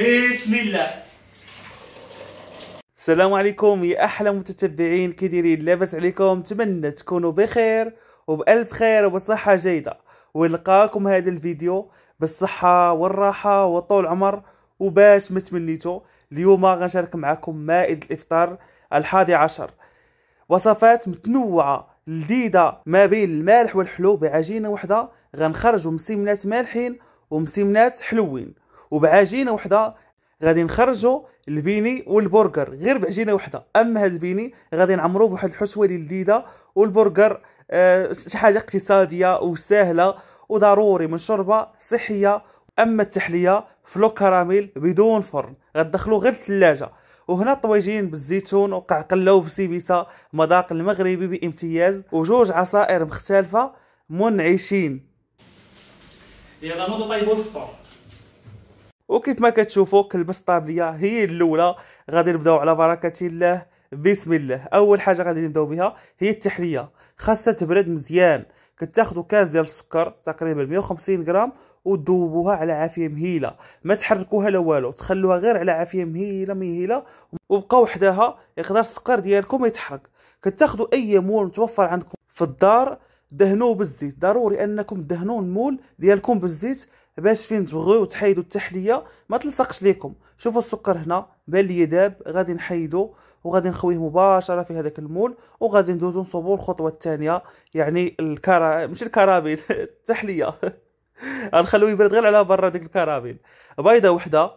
بسم الله السلام عليكم يا احلى متتبعين كي دايرين لاباس عليكم نتمنى تكونوا بخير وبالف خير وبصحه جيده ولقاكم هذا الفيديو بالصحه والراحه وطول العمر وباش ما تمنيتو اليوم غنشارك معكم مائده الافطار الحادي عشر وصفات متنوعه لذيذه ما بين المالح والحلو بعجينه وحده غنخرجوا مسمنات مالحين ومسمنات حلوين وبعجينه وحده غادي نخرجوا البيني والبرجر غير بعجينه وحده اما هذا البيني غادي نعمروه بواحد الحشوه اللي لذيذه والبرجر أه شي حاجه اقتصاديه وسهله وضروري من شوربه صحيه اما التحليه فلو كراميل بدون فرن غدخلو غير الثلاجه وهنا طويجين بالزيتون وقعقله وبسيبسه مذاق المغربي بامتياز وجوج عصائر مختلفه منعشين يلا نوضوا طيبوا الفطور وكيف ما كتشوفوا كلبس الطابليه هي الاولى غادي نبداو على بركه الله بسم الله اول حاجه غادي نبداو بها هي التحليه خاصها تبرد مزيان كتاخذوا كاس ديال السكر تقريبا 150 غرام وذوبوها على عافيه مهيله ما تحركوها لا والو تخلوها غير على عافيه مهيله مهيله وبقاو حداها يقدر السكر ديالكم يتحرك كتاخذوا اي مول متوفر عندكم في الدار دهنوه بالزيت ضروري انكم دهنوا المول ديالكم بالزيت باش فين تبغيو تحيدوا التحليه ما تلصقش ليكم شوفوا السكر هنا بان لي داب غادي نحيدو وغادي نخويه مباشره في هذاك المول وغادي ندوزو نصوبو الخطوه الثانيه يعني الكرا ماشي الكرابين التحليه غنخلوه يبرد غير على برا ديك الكرابين بيضه وحده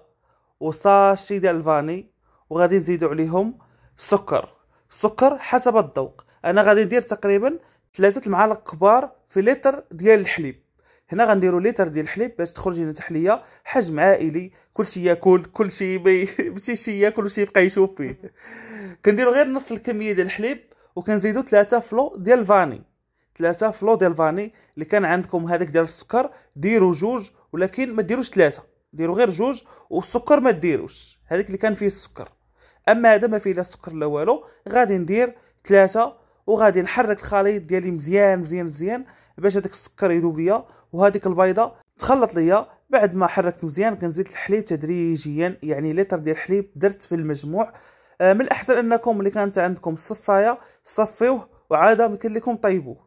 وصاشي ديال الفاني وغادي نزيدو عليهم السكر السكر حسب الذوق انا غادي ندير تقريبا ثلاثه المعالق كبار في لتر ديال الحليب هنا غنديروا ليتر ديال الحليب باش تخرج لنا تحليه حجم عائلي كلشي ياكل كلشي ماشي شي ياكل وشي يبقى يشوف فيه كنديروا غير نص الكميه ديال الحليب وكنزيدوا ثلاثة فلو ديال الفاني ثلاثة فلو ديال الفاني اللي كان عندكم هذاك ديال السكر ديروا جوج ولكن ما ديروش ثلاثه ديروا غير جوج والسكر ما ديروش هذاك اللي كان فيه السكر اما هذا ما فيه لا سكر لا والو غادي ندير ثلاثه وغادي نحرك الخليط ديالي مزيان مزيان مزيان باش هذاك السكر يذوب ليا وهذيك البيضه تخلط ليا بعد ما حركت مزيان كنزيد الحليب تدريجيا يعني لتر ديال الحليب درت في المجموع آه، من الاحسن انكم اللي كانت عندكم الصفايه صفيوه وعاده يمكن لكم طيبوه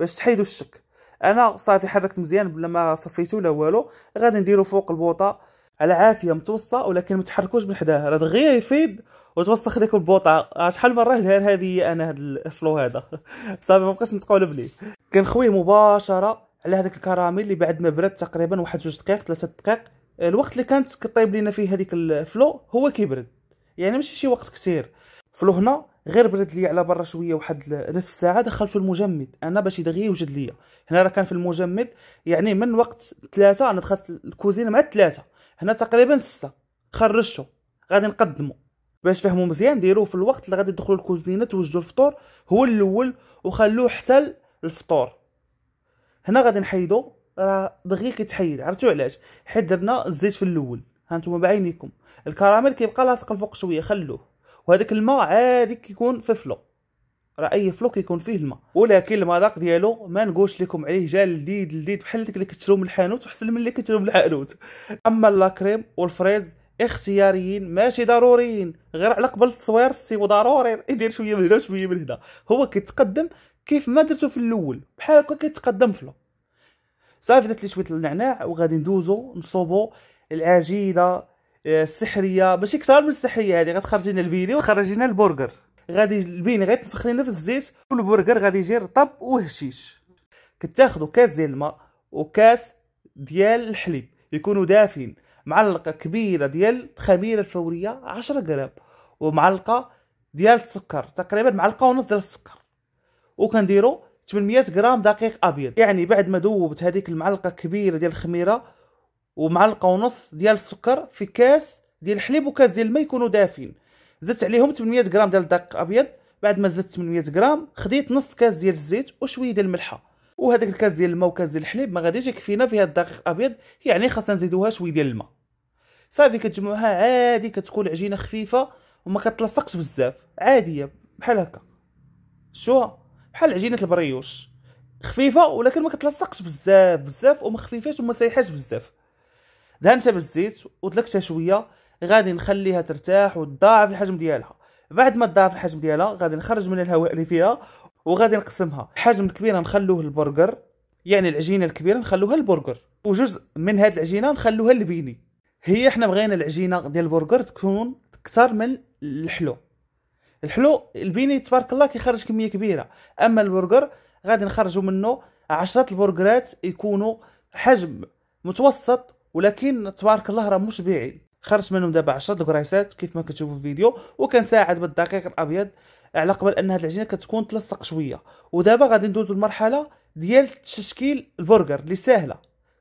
باش تحيدوا الشك انا صافي حركت مزيان بلا ما صفيتو لا والو غادي نديرو فوق البوطه على عافيه متوسطه ولكن ما تحركوش من حداها راه دغيا يفيد وتوسخ ديك البوطه آه، شحال من مره داير هذه انا هذا الفلو هذا صافي ما بقاش نتقولب ليه كنخويه مباشره على هذاك الكراميل اللي بعد ما برد تقريبا واحد جوج دقائق ثلاثه دقائق آه، الوقت اللي كانت كطيب لينا فيه هذيك الفلو هو كيبرد يعني ماشي شي وقت كثير فلو هنا غير برد لي على برا شويه واحد نصف ساعه دخلته المجمد انا باش يدغي يوجد ليا هنا راه كان في المجمد يعني من وقت ثلاثة انا دخلت الكوزينه مع ثلاثة هنا تقريبا ستة خرجتو غادي نقدمو باش فهموا مزيان ديروه في الوقت اللي غادي تدخلوا الكوزينه توجدوا الفطور هو الاول وخلوه حتى الفطور هنا غادي نحيدو راه دغيا كيتحيد عرفتوا علاش حيت درنا الزيت في الاول هانتوما بعينيكم الكراميل كيبقى لاصق الفوق شويه خلوه وهذاك الماء عادي كيكون ففلو راه اي فلوك يكون فيه الماء ولكن المذاق ديالو ما نقولش لكم عليه جا لذيذ لذيذ بحال ديك اللي كتشرو من الحانوت وحسن من اللي كتشرو من الحانوت اما لاكريم والفريز اختياريين ماشي ضروريين غير على قبل التصوير سي ضروري يدير شويه من هنا وشويه من هنا هو كيتقدم كيف ما درتو في الاول بحال هكا كيتقدم فلو صافي درت لي شويه النعناع وغادي ندوزو نصوبو العجينه آه، السحريه ماشي كثار من السحريه هذه غتخرج لنا الفيديو وتخرج لنا البرجر غادي البين غير لينا في الزيت والبرجر غادي يجي رطب وهشيش كتاخذوا كاس ديال الماء وكاس ديال الحليب يكونوا دافين معلقه كبيره ديال الخميره الفوريه 10 غرام ومعلقه ديال السكر تقريبا معلقه ونص ديال السكر وكنديروا 800 غرام دقيق ابيض يعني بعد ما ذوبت هذيك المعلقه كبيره ديال الخميره ومعلقه ونص ديال السكر في كاس ديال الحليب وكاس ديال الماء يكونوا دافين زدت عليهم 800 غرام ديال الدقيق الابيض بعد ما زدت 800 غرام خديت نص كاس ديال الزيت وشويه ديال الملحه وهذاك الكاس ديال الماء وكاس ديال الحليب ما غاديش يكفينا فيها الدقيق الابيض يعني خاصنا نزيدوها شويه ديال الماء صافي كتجمعوها عادي كتكون عجينه خفيفه وما كتلصقش بزاف عاديه بحال هكا شوها بحال عجينه البريوش خفيفه ولكن ما كتلصقش بزاف بزاف وما خفيفاش وما سايحاش بزاف دهنتها بالزيت ودلكتها شويه غادي نخليها ترتاح وتضاعف الحجم ديالها بعد ما تضاعف الحجم ديالها غادي نخرج من الهواء اللي فيها وغادي نقسمها الحجم الكبير نخلوه البرجر يعني العجينه الكبيره نخلوها البرجر وجزء من هاد العجينه نخلوها البيني هي احنا بغينا العجينه ديال البرجر تكون اكثر من الحلو الحلو البيني تبارك الله كيخرج كميه كبيره اما البرجر غادي نخرجوا منه عشرة البرجرات يكونوا حجم متوسط ولكن تبارك الله راه بعيد خرجت منهم دابا 10 الكريسات كيف ما كتشوفوا في الفيديو وكنساعد بالدقيق الابيض على قبل ان هاد العجينه كتكون تلصق شويه ودابا غادي ندوزو المرحله ديال تشكيل البرجر اللي ساهله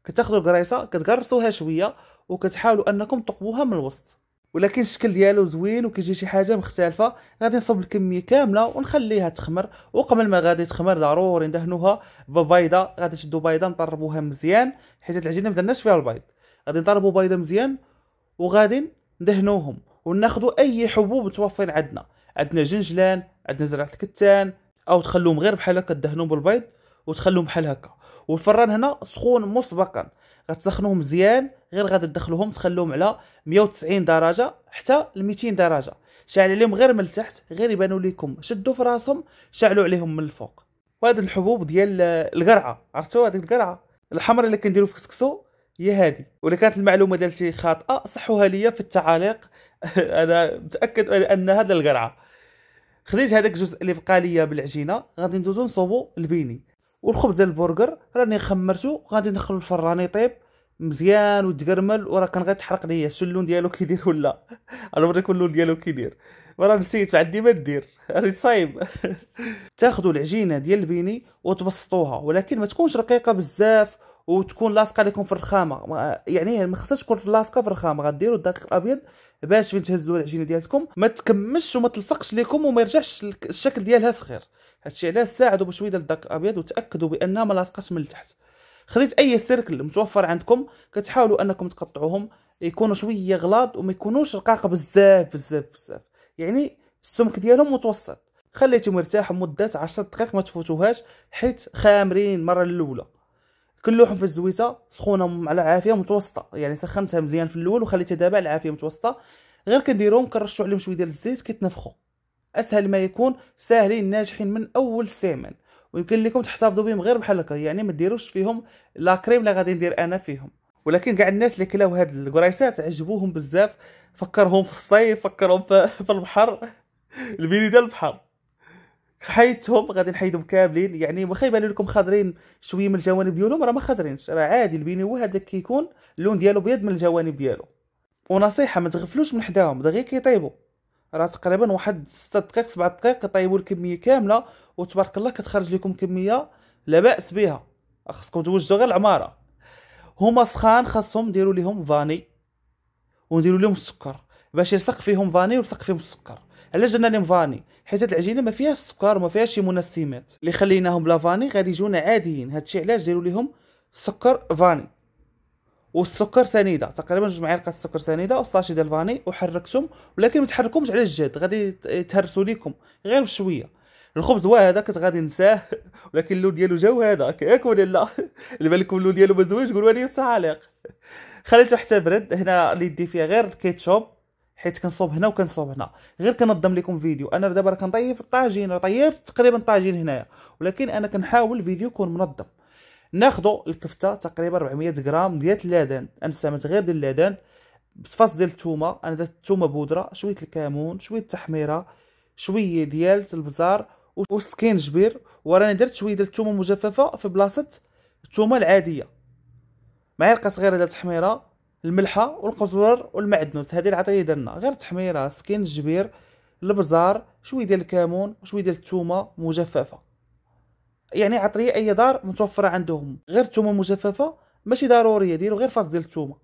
كتاخذوا الكريسه كتقرصوها شويه وكتحاولوا انكم تقبوها من الوسط ولكن الشكل ديالو زوين وكيجي شي حاجه مختلفه غادي نصب الكميه كامله ونخليها تخمر وقبل ما غادي تخمر ضروري ندهنوها ببيضه غادي نشدو بيضه نطربوها مزيان حيت العجينه ما درناش فيها البيض غادي نطربو بيضه مزيان وغادي ندهنوهم وناخذوا اي حبوب متوفرين عندنا عندنا جنجلان عندنا زرعه الكتان او تخلوهم غير بحال هكا تدهنوهم بالبيض وتخلوهم بحال هكا والفران هنا سخون مسبقا غتسخنوهم مزيان غير غادي تدخلوهم تخلوهم على 190 درجه حتى ل 200 درجه شعل عليهم غير من التحت غير يبانوا لكم شدوا في راسهم شعلوا عليهم من الفوق وهذه الحبوب ديال القرعه عرفتوا هذيك القرعه الحمراء اللي كنديروا في كسكسو هي هذه ولا كانت المعلومه ديالتي خاطئه صحوها لي في التعاليق انا متاكد ان هذا القرعه خديت هذاك الجزء اللي بقى ليا بالعجينه غادي ندوزو نصوبو البيني والخبز ديال البرجر راني خمرته غادي ندخلو الفران يطيب مزيان وتقرمل وراه كان غيتحرق ليا الشلون ديالو كيدير ولا انا بغيت اللون ديالو كيدير وراه نسيت ما عندي ما راني صايب تاخذوا العجينه ديال البيني وتبسطوها ولكن ما تكونش رقيقه بزاف وتكون لاصقه لكم في الرخامه يعني ما خصهاش تكون لاصقه في الرخامه غديروا الدقيق الابيض باش فين تهزوا العجينه ديالتكم ما تكمش وما تلصقش لكم وما يرجعش الشكل ديالها صغير هادشي علاش ساعدوا بشويه ديال الدقيق الابيض وتاكدوا بانها ما لاصقاش من التحت خديت اي سيركل متوفر عندكم كتحاولوا انكم تقطعوهم يكونوا شويه غلاض وما يكونوش رقاق بزاف بزاف بزاف يعني السمك ديالهم متوسط خليتهم يرتاحوا مده 10 دقائق ما تفوتوهاش حيت خامرين المره الاولى كل لوحهم في الزويته سخونه على عافيه متوسطه يعني سخنتها مزيان في الاول وخليتها دابا على عافيه متوسطه غير كنديرهم كنرشوا عليهم شويه ديال الزيت كيتنفخوا اسهل ما يكون ساهلين ناجحين من اول استعمال ويمكن لكم تحتفظوا بهم غير بحال هكا يعني ما ديروش فيهم لا كريم لا غادي ندير انا فيهم ولكن كاع الناس اللي كلاو هاد الكرايسات عجبوهم بزاف فكرهم في الصيف فكرهم في البحر البيني ديال البحر حيتهم غادي نحيدهم كاملين يعني واخا يبان لكم خضرين شويه من الجوانب ديالهم راه ما خضرينش راه عادي البيني هو هذاك كيكون اللون ديالو بيض من الجوانب ديالو ونصيحه ما تغفلوش من حداهم دغيا كيطيبوا راه تقريبا واحد 6 دقائق 7 دقائق يطيبوا الكميه كامله وتبارك الله كتخرج لكم كميه لا باس بها خاصكم توجدوا غير العماره هما سخان خاصهم ديروا لهم فاني ونديروا لهم السكر باش يلصق فيهم فاني ويلصق فيهم السكر علاش درنا لهم فاني حيت العجينه ما فيهاش السكر وما فيهاش شي منسمات اللي خليناهم بلا فاني غادي يجونا عاديين هادشي علاش ديروا لهم سكر فاني والسكر سنيده تقريبا جوج معالق السكر سنيده وصاشي ديال الفاني وحركتهم ولكن ما تحركهمش على الجد غادي يتهرسوا ليكم غير بشويه الخبز هو هذا كنت غادي نساه ولكن اللون ديالو جاو هذا ياك إيه، ولا لا اللي بالكم اللون ديالو مزوج قولوا لي في التعاليق خليته حتى برد هنا اللي يدي فيه غير الكيتشوب حيت كنصوب هنا وكنصوب هنا غير كنظم لكم فيديو انا دابا راه كنطيب في الطاجين راه طيبت تقريبا الطاجين هنايا ولكن انا كنحاول الفيديو يكون منظم ناخذ الكفته تقريبا 400 غرام ديال اللادان انا استعملت غير ديال اللادان بفص ديال الثومه انا درت الثومه بودره شويه الكمون شويه التحميره شويه ديال البزار والسكينجبير وراني درت شويه ديال الثومه المجففه في بلاصه الثومه العاديه معلقه صغيره ديال التحميره الملحه والقزبر والمعدنوس هذه العطيه درنا غير التحميره سكين الجبير البزار شويه ديال الكمون وشويه ديال الثومه مجففه يعني عطريه اي دار متوفره عندهم غير الثومه المجففه ماشي ضروريه ديروا غير فاص ديال الثومه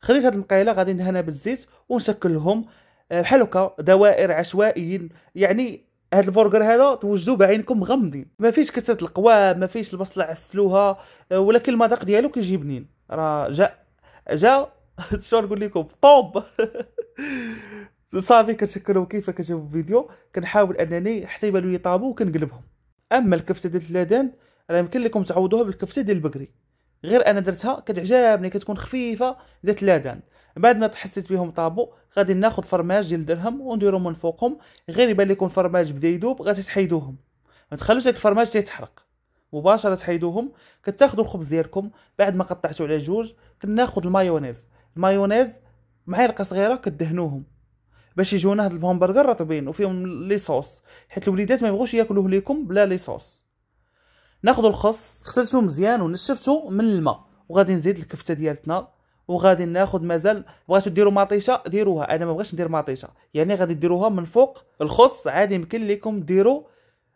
خديت هاد المقيله غادي ندهنها بالزيت ونشكلهم آه، بحال هكا دوائر عشوائيين يعني هاد البرجر هذا توجدوا بعينكم مغمضين ما فيش كثره القوام ما فيش البصله عسلوها آه، ولكن المذاق ديالو كيجي بنين راه جا جا شنو نقول لكم طوب صافي كنشكلهم كيف كتشوفوا في الفيديو كنحاول انني حتى يبانوا طابو وكنقلبهم اما الكفته ديال اللادان راه يمكن لكم تعوضوها بالكفته ديال البقري غير انا درتها كتعجبني كتكون خفيفه ذات لادان بعد ما تحسيت بهم طابو غادي ناخذ فرماج ديال الدرهم ونديرهم من فوقهم غير يبان لكم الفرماج بدا يذوب غادي تحيدوهم ما تخلوش الفرماج تيتحرق مباشره تحيدوهم كتاخذوا الخبز ديالكم بعد ما قطعتو على جوج كناخذ المايونيز المايونيز معالقه صغيره كدهنوهم باش يجونا هاد الهمبرجر رطبين وفيهم لي صوص حيت الوليدات ما يبغوش ياكلوه ليكم بلا لي صوص ناخذ الخص غسلته مزيان ونشفته من الماء وغادي نزيد الكفته ديالتنا وغادي ناخذ مازال بغيتو ديروا مطيشه ديروها انا ما بغيتش ندير مطيشه يعني غادي ديروها من فوق الخص عادي يمكن لكم ديروا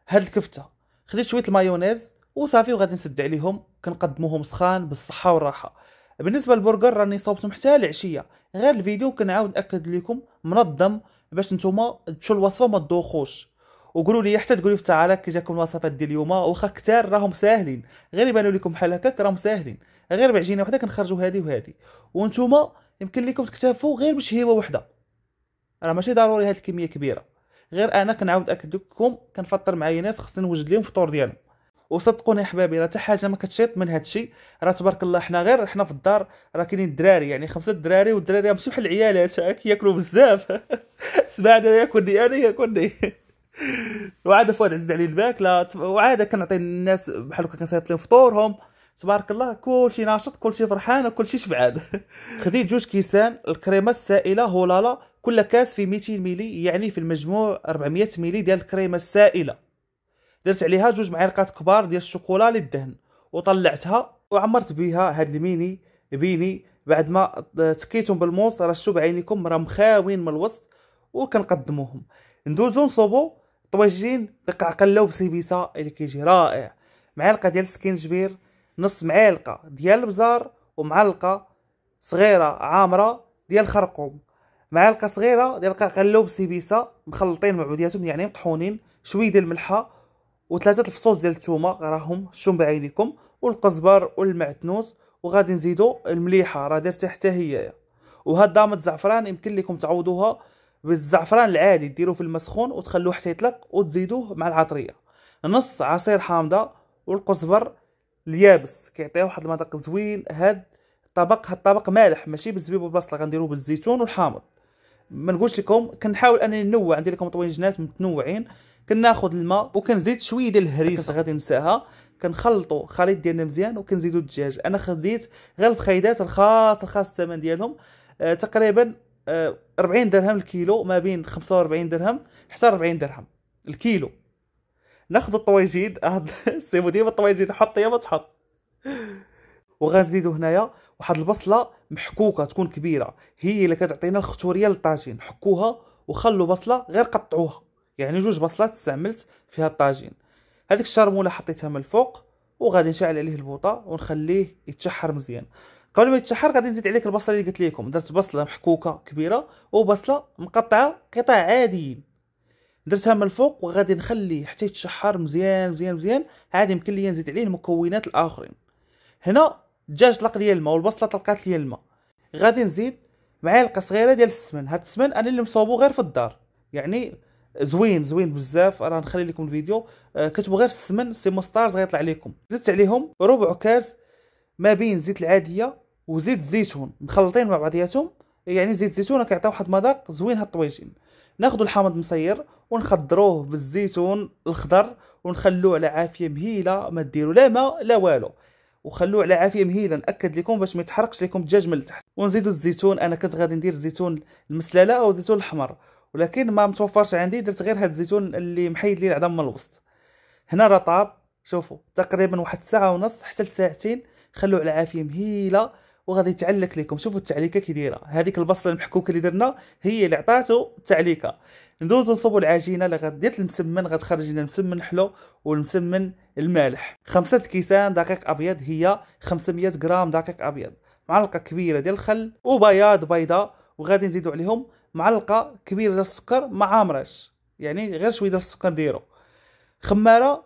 هاد الكفته خديت شويه المايونيز وصافي وغادي نسد عليهم كنقدموهم سخان بالصحه والراحه بالنسبه للبرجر راني صوبتهم حتى العشيه غير الفيديو كنعاود ناكد لكم منظم باش نتوما تشوفوا الوصفه ما تدوخوش وقولوا لي حتى تقولوا في التعاليق كي جاكم الوصفات ديال اليوم واخا كثار راهم ساهلين غير يبانوا لكم بحال هكاك راهم ساهلين غير بعجينه وحده كنخرجوا هذه وهذه وانتوما يمكن لكم تكتفوا غير بشهيوه وحده راه ماشي ضروري هاد الكميه كبيره غير انا كنعاود ناكد لكم كنفطر معايا ناس خصني نوجد لهم الفطور ديالهم وصدقوني يا راه حتى حاجه ما كتشيط من هذا الشيء راه تبارك الله حنا غير حنا في الدار راه كاينين الدراري يعني خمسه الدراري والدراري ماشي بحال العيالات ياكلوا بزاف سمعنا ياكلني انا ياكلني وعاد فؤاد عز عليه الماكله وعاد كنعطي الناس بحال هكا كنصيفط لهم فطورهم تبارك الله كلشي ناشط كلشي فرحان وكلشي شبعان خديت جوج كيسان الكريمه السائله هولالا كل كاس في 200 ملي يعني في المجموع 400 ملي ديال الكريمه السائله درت عليها جوج معالقات كبار ديال الشوكولا للدهن وطلعتها وعمرت بها هاد الميني بيني بعد ما تكيتهم بالموس راه شتو بعينيكم راه مخاوين من الوسط وكنقدموهم ندوزو نصوبو طويجين بقعقله بسيبيسا اللي كيجي رائع معلقه ديال السكينجبير نص معلقه ديال البزار ومعلقه صغيره عامره ديال الخرقوم معلقه صغيره ديال قعقله بسيبيسا مخلطين مع بعضياتهم يعني مطحونين شويه ديال الملحه وثلاثه الفصوص ديال الثومه راهم شوم بعينكم والقزبر والمعتنوس وغادي نزيدو المليحه راه داير حتى هي وهاد ضامه الزعفران يمكن لكم تعوضوها بالزعفران العادي ديروه في المسخون وتخلوه حتى يطلق وتزيدوه مع العطريه نص عصير حامضه والقزبر اليابس كيعطيه واحد المذاق زوين هاد الطبق هاد الطبق مالح ماشي بالزبيب والبصله غنديروه بالزيتون والحامض ما نقولش لكم كنحاول انني ننوع ندير لكم طويجنات متنوعين كناخذ الماء وكنزيد شويه ديال الهريسه غادي نساها كنخلطوا خليط ديالنا مزيان وكنزيدوا الدجاج انا خديت غير الخيدات الخاص الخاص الثمن ديالهم آه تقريبا آه 40 درهم الكيلو ما بين 45 درهم حتى 40 درهم الكيلو ناخذ الطويجين سيبو ديما الطويجين حط يا ما تحط وغنزيدو هنايا واحد البصله محكوكه تكون كبيره هي اللي كتعطينا الختوريه للطاجين حكوها وخلوا بصله غير قطعوها يعني جوج بصلات استعملت فيها الطاجين هذيك الشرموله حطيتها من الفوق وغادي نشعل عليه البوطه ونخليه يتشحر مزيان قبل ما يتشحر غادي نزيد عليك البصله اللي قلت لكم درت بصله محكوكه كبيره وبصله مقطعه قطع عاديين درتها من الفوق وغادي نخليه حتى يتشحر مزيان مزيان مزيان عاد يمكن لي نزيد عليه المكونات الاخرين هنا الدجاج طلق ليا الماء والبصله طلقات ليا الماء غادي نزيد معلقه صغيره ديال السمن هاد السمن انا اللي مصوبو غير في الدار يعني زوين زوين بزاف راه نخلي لكم الفيديو آه غير السمن سيما ستارز غيطلع لكم زدت عليهم ربع كاز ما بين الزيت العاديه وزيت الزيتون مخلطين مع بعضياتهم يعني زيت الزيتون كيعطي واحد المذاق زوين هاد الطويجين ناخذ الحامض مصير ونخضروه بالزيتون الاخضر ونخلوه على عافيه مهيله ما ديروا لا ماء لا والو وخلوه على عافيه مهيله ناكد لكم باش ما يتحرقش لكم الدجاج من التحت ونزيدوا الزيتون انا كنت غادي ندير الزيتون المسلاله او الزيتون الاحمر ولكن ما متوفرش عندي درت غير هاد الزيتون اللي محيد لي العظام من الوسط هنا راه طاب شوفوا تقريبا واحد ساعه ونص حتى لساعتين خلو على عافيه مهيله وغادي يتعلك لكم شوفوا التعليكه كي دايره هذيك البصله المحكوكه اللي درنا هي اللي عطاتو التعليكه ندوزو نصوبو العجينه اللي غديت المسمن غتخرج لنا المسمن الحلو والمسمن المالح خمسة كيسان دقيق ابيض هي 500 غرام دقيق ابيض معلقه كبيره ديال الخل وبياض بيضه وغادي نزيدو عليهم معلقه كبيره ديال السكر ما عامراش يعني غير شويه ديال السكر نديرو خماره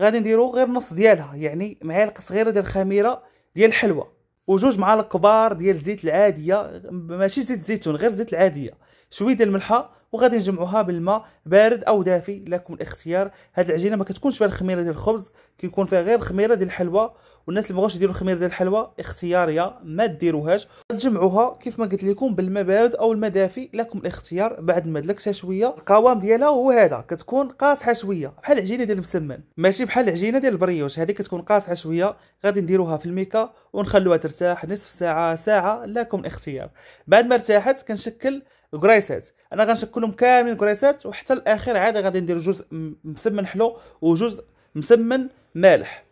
غادي نديرو غير نص ديالها يعني معلقه صغيره ديال الخميره ديال الحلوه وجوج معالق كبار ديال الزيت العاديه ماشي زيت الزيتون غير الزيت العاديه شويه ديال الملحه وغادي نجمعوها بالماء بارد او دافي لكم الاختيار هاد العجينه ما كتكونش فيها الخميره ديال الخبز كيكون فيها غير الخميره ديال الحلوى والناس اللي بغاوش يديروا الخميره ديال الحلوى اختياريه ما ديروهاش تجمعوها كيف ما قلت لكم بالماء بارد او الماء دافي لكم الاختيار بعد ما دلكتها شويه القوام ديالها هو هذا كتكون قاصحه شويه بحال العجينه ديال المسمن ماشي بحال العجينه ديال البريوش هذه كتكون قاصحه شويه غادي نديروها في الميكا ونخلوها ترتاح نصف ساعه ساعه لكم الاختيار بعد ما ارتاحت كنشكل كرايسات انا غنشكلهم كاملين كريسات وحتى الاخير عاد غادي ندير جزء مسمن حلو وجزء مسمن مالح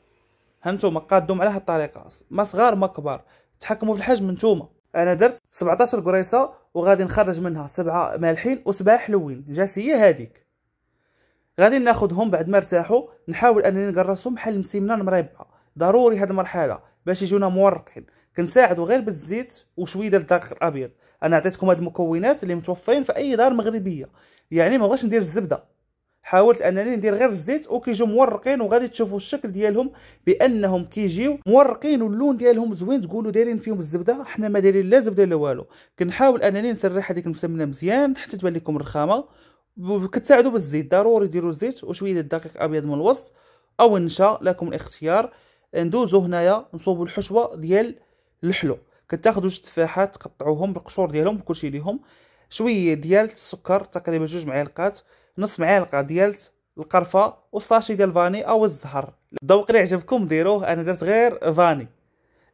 هانتوما قادوهم على هاد الطريقه ما صغار ما كبار تحكموا في الحجم نتوما انا درت 17 كريسه وغادي نخرج منها سبعه مالحين وسبعه حلوين جات هي هذيك غادي ناخذهم بعد ما ارتاحوا نحاول انني نقرصهم بحال المسمنه المربعه ضروري هاد المرحله باش يجونا مورقين كنساعدو غير بالزيت وشويه ديال الدقيق الابيض انا عطيتكم هاد المكونات اللي متوفرين في اي دار مغربيه يعني ما بغاش ندير الزبده حاولت انني ندير غير الزيت وكيجيو مورقين وغادي تشوفوا الشكل ديالهم بانهم كيجيو مورقين واللون ديالهم زوين تقولوا دايرين فيهم الزبده حنا ما دايرين لا زبده لا والو كنحاول انني نسرح هذيك المسمنه مزيان حتى تبان لكم الرخامه كتساعدوا بالزيت ضروري ديروا الزيت وشويه ديال الدقيق ابيض من الوسط او النشا لكم الاختيار ندوزو هنايا نصوبوا الحشوه ديال الحلو كتاخذوا جوج تفاحات تقطعوهم بالقشور ديالهم بكلشي ليهم شويه ديال السكر تقريبا جوج معالقات نص معلقه ديال القرفه وصاشي ديال الفاني او الزهر الذوق اللي عجبكم ديروه انا درت غير فاني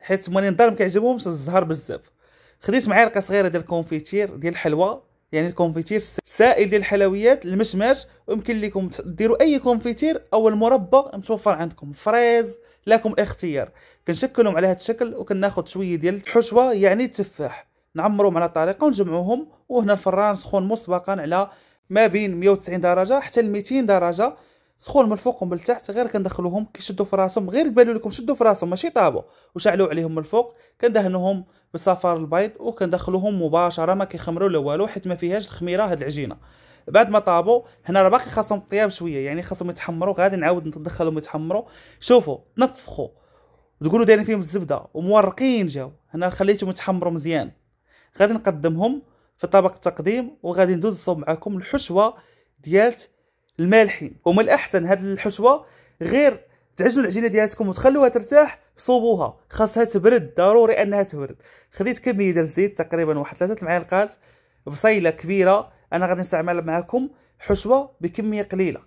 حيت ملي ما كيعجبهمش الزهر بزاف خديت معلقه صغيره ديال الكونفيتير ديال الحلوى يعني الكونفيتير السائل ديال الحلويات المشماش ويمكن لكم ديروا اي كونفيتير او المربى متوفر عندكم فريز لكم الاختيار كنشكلهم على هذا الشكل وكناخذ شويه ديال الحشوه يعني التفاح نعمرهم على الطريقه ونجمعوهم وهنا الفران سخون مسبقا على ما بين 190 درجه حتى ل 200 درجه سخون من الفوق ومن التحت غير كندخلوهم كيشدوا في راسهم غير بالوا لكم شدوا في راسهم ماشي طابو وشعلوا عليهم من الفوق كندهنوهم بالصفار البيض وكندخلوهم مباشره ما كيخمروا لا والو حيت ما فيهاش الخميره هاد العجينه بعد ما طابوا هنا راه باقي خاصهم طياب شويه يعني خاصهم يتحمروا غادي نعاود ندخلهم يتحمروا شوفوا تنفخوا تقولوا دايرين فيهم الزبده ومورقين جاو هنا خليتهم يتحمروا مزيان غادي نقدمهم في طبق التقديم وغادي ندوز صوب معكم الحشوه ديالت المالحين ومن الاحسن هاد الحشوه غير تعجنوا العجينه ديالتكم وتخلوها ترتاح صوبوها خاصها تبرد ضروري انها تبرد خديت كميه ديال الزيت تقريبا واحد ثلاثه المعالقات بصيله كبيره انا غادي نستعمل معكم حشوه بكميه قليله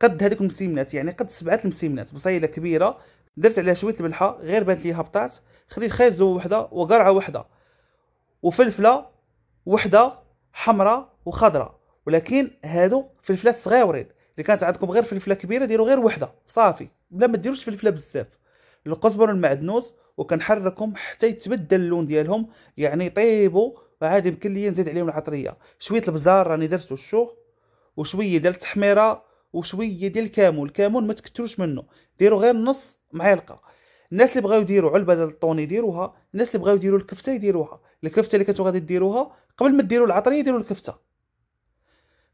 قد هذيك المسيمنات يعني قد سبعه المسيمنات بصيله كبيره درت عليها شويه الملحه غير بانت لي هبطات خديت خيزو وحده وقرعه وحده وفلفله وحده حمراء وخضراء ولكن هادو فلفلات صغيورين اللي كانت عندكم غير فلفله كبيره ديروا غير وحده صافي بلا ما ديروش فلفله بزاف القزبر والمعدنوس وكنحركهم حتى يتبدل اللون ديالهم يعني يطيبوا عادي يمكن لي نزيد عليهم العطريه شويه البزار راني درتو الشوغ وشويه ديال التحميره وشويه ديال الكامون الكامون ما تكثروش منه ديروا غير نص معلقه الناس اللي بغاو يديروا علبه ديال الطون يديروها الناس اللي بغاو يديروا الكفته يديروها الكفته اللي كنتو غادي ديروها قبل ما ديروا العطريه ديروا الكفته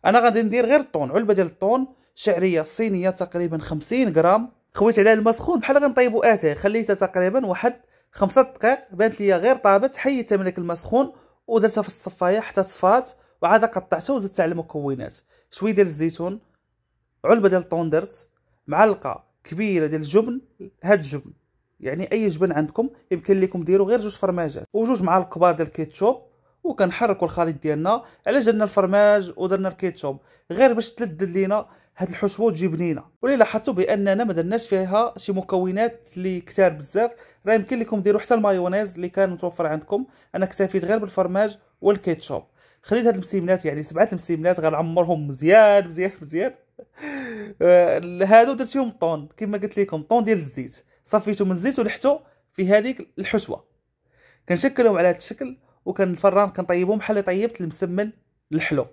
انا غادي ندير غير الطون علبه ديال الطون شعريه صينيه تقريبا 50 غرام خويت عليها الماء سخون بحال غنطيبو اتاي خليتها تقريبا واحد خمسة دقائق بانت ليا غير طابت حيدتها من داك الماء سخون ودرتها في الصفايه حتى صفات وعاد قطعتها وزدت على المكونات شويه ديال الزيتون علبه ديال الطوندرت معلقه كبيره ديال الجبن هاد الجبن يعني اي جبن عندكم يمكن لكم ديروا غير جوج فرماجات وجوج معالق كبار ديال الكيتشوب وكنحركوا الخليط ديالنا علاش درنا الفرماج ودرنا الكيتشوب غير باش تلذذ لينا هاد الحشوه تجي بنينه ولي لاحظتوا باننا ما درناش فيها شي مكونات اللي كثار بزاف راه يمكن لكم ديروا حتى المايونيز اللي كان متوفر عندكم انا اكتفيت غير بالفرماج والكيتشوب خليت هاد المسيمنات يعني سبعه المسيمنات غنعمرهم مزيان مزيان مزيان آه، هادو درت فيهم طون كما قلت لكم طون ديال الزيت صفيته من الزيت ولحتو في هذيك الحشوه كنشكلهم على هذا الشكل وكنفران كنطيبهم بحال طيبت المسمن الحلو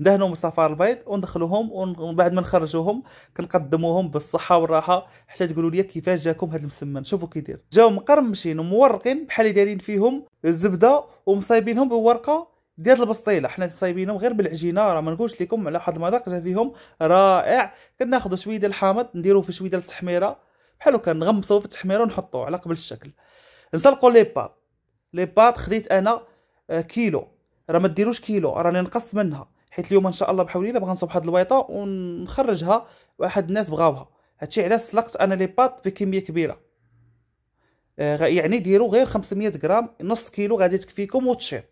ندهنهم الصفار البيض وندخلوهم ومن بعد ما نخرجوهم كنقدموهم بالصحه والراحه حتى تقولوا لي كيفاش جاكم هذا المسمن شوفوا كي داير جاو مقرمشين ومورقين بحال اللي دايرين فيهم الزبده ومصايبينهم بورقه ديال البسطيله حنا صايبينهم غير بالعجينه راه ما نقولش لكم على واحد المذاق جا فيهم رائع كناخذوا شويه ديال الحامض نديرو في شويه ديال التحميره بحال هكا نغمسوه في التحميره ونحطوه على قبل الشكل نسلقوا لي بات لي بات خديت انا آه، كيلو راه ما ديروش كيلو راني نقص منها حيت اليوم ان شاء الله بحول الله بغا نصب واحد الويطه ونخرجها واحد الناس بغاوها هادشي علاش سلقت انا لي بات بكميه كبيره آه يعني ديروا غير 500 غرام نص كيلو غادي تكفيكم وتشيط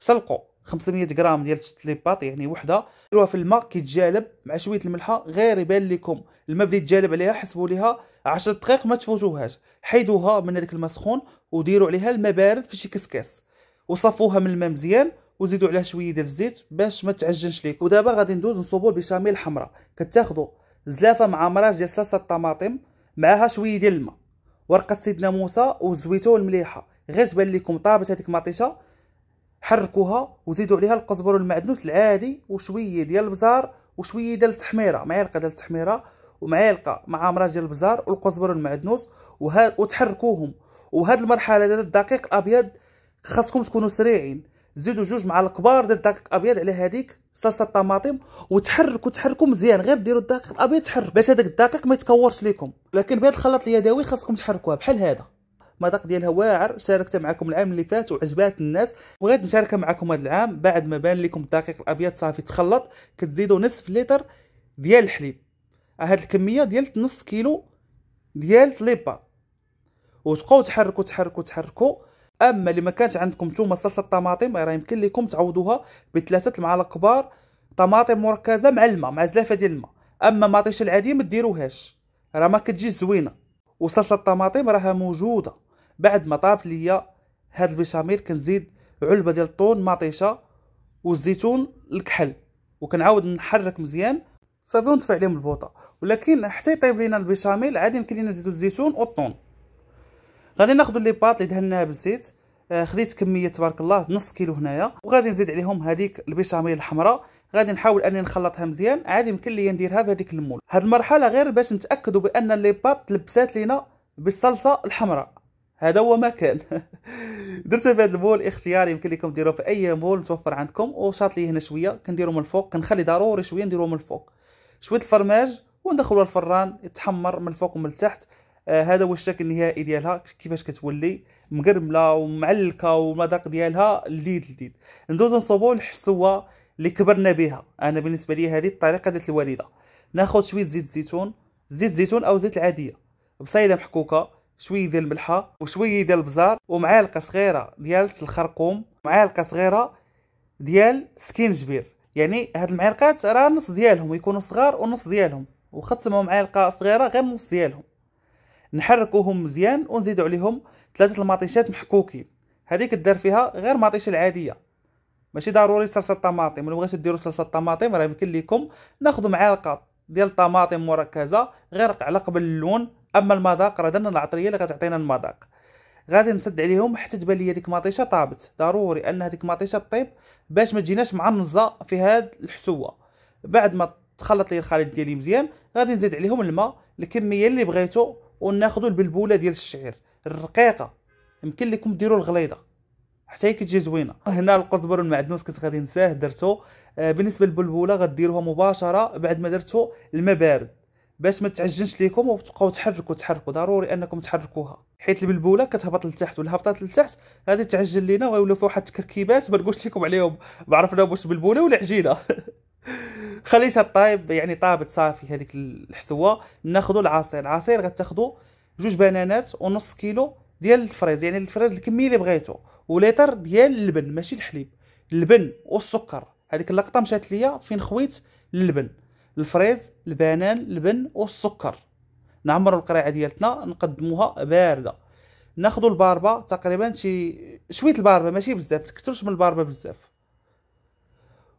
سلقوا 500 غرام ديال لي بات يعني وحده ديروها في الماء كيتجالب مع شويه الملحه غير يبان لكم الماء بدا يتجالب عليها حسبوا ليها 10 دقائق ما تفوتوهاش حيدوها من هذاك الماء سخون وديروا عليها الماء بارد في شي كسكاس وصفوها من الماء مزيان وزيدوا عليها شويه ديال الزيت باش ما تعجنش ليك ودابا غادي ندوز نصوبوا البيشاميل الحمراء كتاخذوا زلافه مع مراج ديال صلصه الطماطم معاها شويه ديال الماء ورقه سيدنا موسى والزويته المليحه غير تبان لكم طابت هذيك مطيشه حركوها وزيدوا عليها القزبر والمعدنوس العادي وشويه ديال البزار وشويه ديال التحميره معلقه ديال التحميره ومعلقه مع مراج ديال البزار والقزبر والمعدنوس وتحركوهم وهاد المرحله ديال الدقيق الابيض خاصكم تكونوا سريعين زيدوا جوج معالق كبار ديال الدقيق الابيض على هذيك صلصه الطماطم وتحركوا تحركوا مزيان غير ديروا الدقيق الابيض تحرك باش هذاك الدقيق ما يتكورش لكم لكن بهذا الخلاط اليدوي خاصكم تحركوها بحال هذا المذاق ديالها واعر شاركتها معكم العام اللي فات وعجبات الناس وغادي نشاركها معكم هذا العام بعد ما بان لكم الدقيق الابيض صافي تخلط كتزيدوا نصف لتر ديال الحليب هذه آه، الكميه ديال نص كيلو ديال ليبا وتبقاو تحركوا تحركوا تحركوا اما اللي ما كانش عندكم نتوما صلصه الطماطم راه يمكن لكم تعوضوها بثلاثه المعالق كبار طماطم مركزه مع الماء مع زلافه ديال الماء اما مطيشه العاديه ما ديروهاش راه ما كتجيش زوينه وصلصه الطماطم راها موجوده بعد ما طابت ليا هاد البيشاميل كنزيد علبه ديال الطون مطيشه والزيتون الكحل وكنعاود نحرك مزيان صافي ونطفي عليهم البوطه ولكن حتى يطيب لينا البيشاميل عادي يمكن لينا نزيدو الزيتون والطون غادي ناخذ لي بات اللي دهناها بالزيت آه، خديت كميه تبارك الله نص كيلو هنايا وغادي نزيد عليهم هذيك البيشاميل الحمراء غادي نحاول اني نخلطها مزيان عاد يمكن لي نديرها في هذيك المول هاد المرحله غير باش نتاكدوا بان لي بات لبسات لينا بالصلصه الحمراء هذا هو ما كان درتها في هذا المول اختياري يمكن لكم ديروه في اي مول متوفر عندكم وشاط لي هنا شويه كنديرو من الفوق كنخلي ضروري شويه نديرو من الفوق شويه الفرماج وندخلوه الفران يتحمر من الفوق ومن التحت آه هذا هو الشكل النهائي ديالها كيفاش كتولي مقرمله ومعلكه والمذاق ديالها لذيذ لذيذ ندوز نصوبو الحسوه اللي كبرنا بها انا بالنسبه لي هذه الطريقه ديال الوالده ناخذ شويه زيت الزيتون زيت الزيتون او زيت العاديه بصيله محكوكه شويه ديال الملحه وشويه ديال البزار ومعلقه صغيره ديال الخرقوم معلقه صغيره ديال سكينجبير يعني هاد المعالقات راه نص ديالهم يكونوا صغار ونص ديالهم وخا تسموا معالقه صغيره غير نص ديالهم نحركوهم مزيان ونزيدو عليهم ثلاثه المطيشات محكوكين هذيك دار فيها غير مطيشه العاديه ماشي ضروري صلصه الطماطم ولا بغيتو ديروا صلصه الطماطم راه يمكن لكم ناخذ معلقه ديال الطماطم مركزه غير على قبل اللون اما المذاق راه درنا العطريه اللي غتعطينا المذاق غادي نسد عليهم حتى تبان لي هذيك مطيشه طابت ضروري ان هذيك مطيشه طيب باش ما تجيناش معنزه في هاد الحسوه بعد ما تخلط لي الخليط ديالي مزيان غادي نزيد عليهم الماء الكميه اللي بغيتو وناخذوا البلبوله ديال الشعير الرقيقه يمكن لكم ديروا الغليظه حتى هي كتجي زوينه هنا القزبر والمعدنوس كنت غادي نساه درتو آه، بالنسبه للبلبوله غديروها مباشره بعد ما درتو الماء بارد باش ما تعجنش ليكم وتبقاو تحركوا تحركوا ضروري انكم تحركوها حيت البلبوله كتهبط لتحت والهبطات لتحت هذه تعجل لينا ويولوا فيها واحد التكركيبات ما نقولش لكم عليهم ما عرفنا واش بلبوله ولا عجينه خليتها طايب يعني طابت صافي هذيك الحسوه ناخذوا العصير العصير غتاخذوا جوج بنانات ونص كيلو ديال الفريز يعني الفريز الكميه اللي بغيتو وليتر ديال اللبن ماشي الحليب اللبن والسكر هذيك اللقطه مشات ليا فين خويت اللبن الفريز البنان اللبن والسكر نعمروا القريعه ديالتنا نقدموها بارده ناخذوا الباربه تقريبا شي شويه الباربه ماشي بزاف تكثرش من الباربه بزاف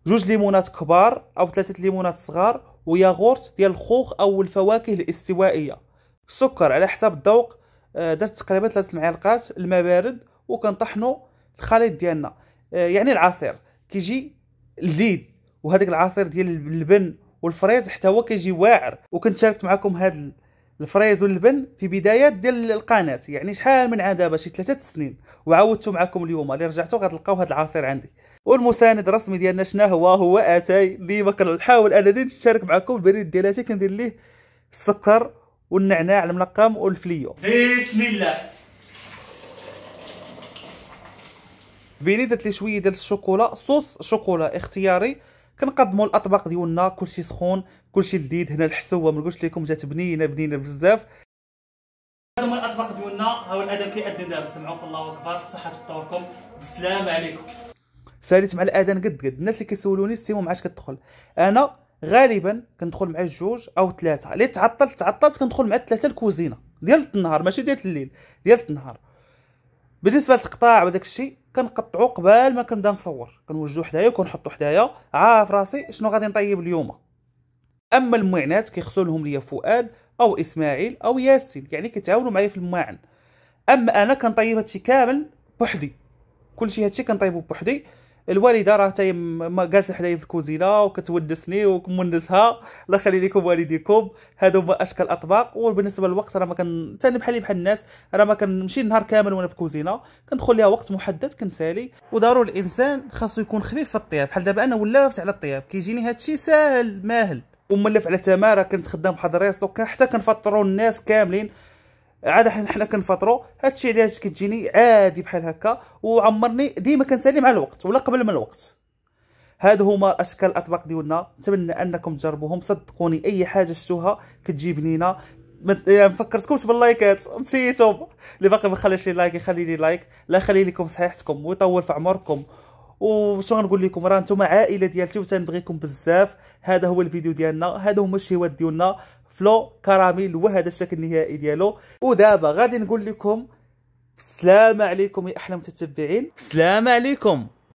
جوج ليمونات كبار او ثلاثه ليمونات صغار وياغورت ديال الخوخ او الفواكه الاستوائيه السكر على حسب الذوق آه، درت تقريبا ثلاث معلقات الماء بارد وكنطحنوا الخليط ديالنا آه، يعني العصير كيجي لذيذ وهذاك العصير ديال اللبن والفريز حتى هو كيجي واعر وكنت شاركت معكم هذا الفريز واللبن في بدايات ديال القناه يعني شحال من عاده دابا شي ثلاثه سنين وعاودتو معكم اليوم اللي رجعتو غتلقاو هذا العصير عندي والمساند الرسمي ديالنا شنو هو هو اتاي ديما كنحاول انني نشارك معكم البريد ديالاتي كندير ليه السكر والنعناع المنقم والفليو بسم الله بيني درت لي شويه ديال الشوكولا صوص شوكولا اختياري كنقدموا الاطباق ديالنا كلشي سخون كلشي لذيذ هنا الحسوه ما قلت لكم جات بنينه بنينه بزاف هذا هما الاطباق ديالنا ها هو الادب كيادي دابا سمعوك الله اكبر بصحه فطوركم بالسلامه عليكم ساليت مع الاذان قد قد الناس اللي كيسولوني السيمو معاش كتدخل انا غالبا كندخل مع جوج او ثلاثه اللي تعطلت تعطلت كندخل مع ثلاثه الكوزينه ديال النهار ماشي ديال الليل ديال النهار بالنسبه للتقطاع وداك الشيء كنقطعو قبل ما كنبدا نصور كنوجدو حدايا وكنحطو حدايا عارف راسي شنو غادي نطيب اليوم اما المعنات كيخصو لهم ليا فؤاد او اسماعيل او ياسين يعني كيتعاونوا معايا في الماعن اما انا كنطيب هادشي كامل بوحدي كلشي هادشي كنطيبو بوحدي الوالده راه حتى جالسه حدايا في الكوزينه وكتونسني وكمونسها الله يخلي لكم والديكم هادو هما اشكال الاطباق وبالنسبه للوقت راه ما كان حتى بحالي بحال الناس راه ما كنمشي النهار كامل وانا في الكوزينه كندخل ليها وقت محدد كنسالي وضروري الانسان خاصو يكون خفيف في الطياب بحال دابا انا ولافت على الطياب كيجيني هادشي ساهل ماهل وملف على تماره كنت خدام حضرير سوكا حتى كنفطروا الناس كاملين عاد حنا كنفطروا هادشي علاش كتجيني عادي بحال هكا وعمرني ديما كنسالي مع الوقت ولا قبل من الوقت هادو هما اشكال الاطباق ديالنا نتمنى انكم تجربوهم صدقوني اي حاجه شتوها كتجي بنينه ما يعني فكرتكمش باللايكات نسيتهم اللي باقي ما خلاش لي لايك يخلي لي لايك لا يخلي لكم صحيحتكم ويطول في عمركم وشنو غنقول لكم راه نتوما عائله ديالتي وتنبغيكم بزاف هذا هو الفيديو ديالنا هذا هما الشهوات ديالنا فلو كراميل هو الشكل النهائي ديالو ودابا غادي نقول لكم بسلامه عليكم يا احلى متتبعين بسلامه عليكم